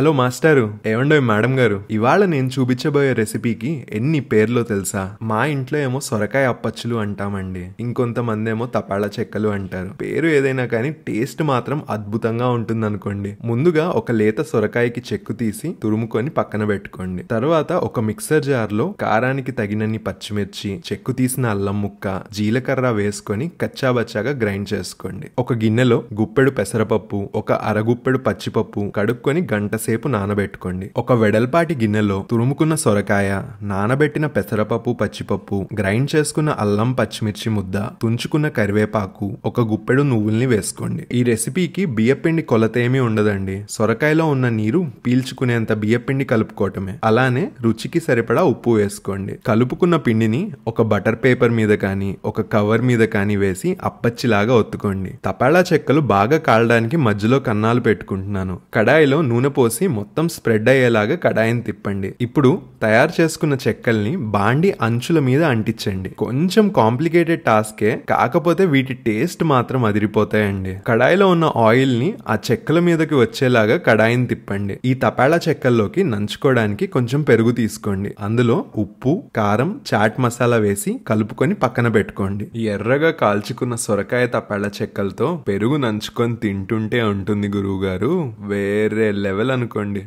hello మాస్టారు ఏమండో madam గారు ఇవాళ నేను చూపించబోయే రెసిపీకి ఎన్ని పేర్లో తెలుసా మా ఇంట్లో ఏమో సొరకాయ అప్పచ్చులు అంటామండి ఇంకొంతమంది ఏమో తపాళా చెక్కలు అంటారు పేరు ఏదైనా కానీ టేస్ట్ మాత్రం అద్భుతంగా అనుకోండి ముందుగా ఒక లేత సొరకాయకి చెక్కు తీసి తురుముకొని పక్కన పెట్టుకోండి తర్వాత ఒక మిక్సర్ జార్లో కారానికి తగినన్ని పచ్చిమిర్చి చెక్కు తీసిన అల్లం ముక్క జీలకర్ర వేసుకొని కచ్చాబచ్చాగా గ్రైండ్ చేసుకోండి ఒక గిన్నెలో గుప్పెడు పెసరపప్పు ఒక అరగుప్పెడు పచ్చిపప్పు కడుక్కొని గంట సేపు నానబెట్టుకోండి ఒక వెడల్పాటి గిన్నెలో తురుముకున్న సొరకాయ నానబెట్టిన పెసరపప్పు పచ్చిపప్పు గ్రైండ్ చేసుకున్న అల్లం పచ్చిమిర్చి ముద్ద తుంచుకున్న కరివేపాకు ఒక గుప్పెడు నువ్వుల్ని వేసుకోండి ఈ రెసిపీకి బియ్యపిండి కొలతేమీ ఉండదండి సొరకాయలో ఉన్న నీరు పీల్చుకునేంత బియ్యపిండి కలుపుకోవటమే అలానే రుచికి సరిపడా ఉప్పు వేసుకోండి కలుపుకున్న పిండిని ఒక బటర్ పేపర్ మీద కానీ ఒక కవర్ మీద కానీ వేసి అప్పచ్చిలాగా ఒత్తుకోండి తపాళా చెక్కలు బాగా కాలడానికి మధ్యలో కన్నాలు పెట్టుకుంటున్నాను కడాయిలో నూనె పోసి పోసి మొత్తం స్ప్రెడ్ అయ్యేలాగా కడాయిని తిప్పండి ఇప్పుడు తయారు చేసుకున్న చెక్కల్ని బాండి అంచుల మీద అంటించండి కొంచెం కాంప్లికేటెడ్ టాస్కే కాకపోతే వీటి టేస్ట్ మాత్రం అదిరిపోతాయండి కడాయిలో ఉన్న ఆయిల్ ని ఆ చెక్కల మీదకి వచ్చేలాగా కడాయిని తిప్పండి ఈ తపాళా చెక్కల్లోకి నంచుకోవడానికి కొంచెం పెరుగు తీసుకోండి అందులో ఉప్పు కారం చాట్ మసాలా వేసి కలుపుకొని పక్కన పెట్టుకోండి ఎర్రగా కాల్చుకున్న సొరకాయ తపాళా చెక్కలతో పెరుగు నంచుకొని తింటుంటే ఉంటుంది గురువుగారు వేరే లెవెల్ అనుకోండి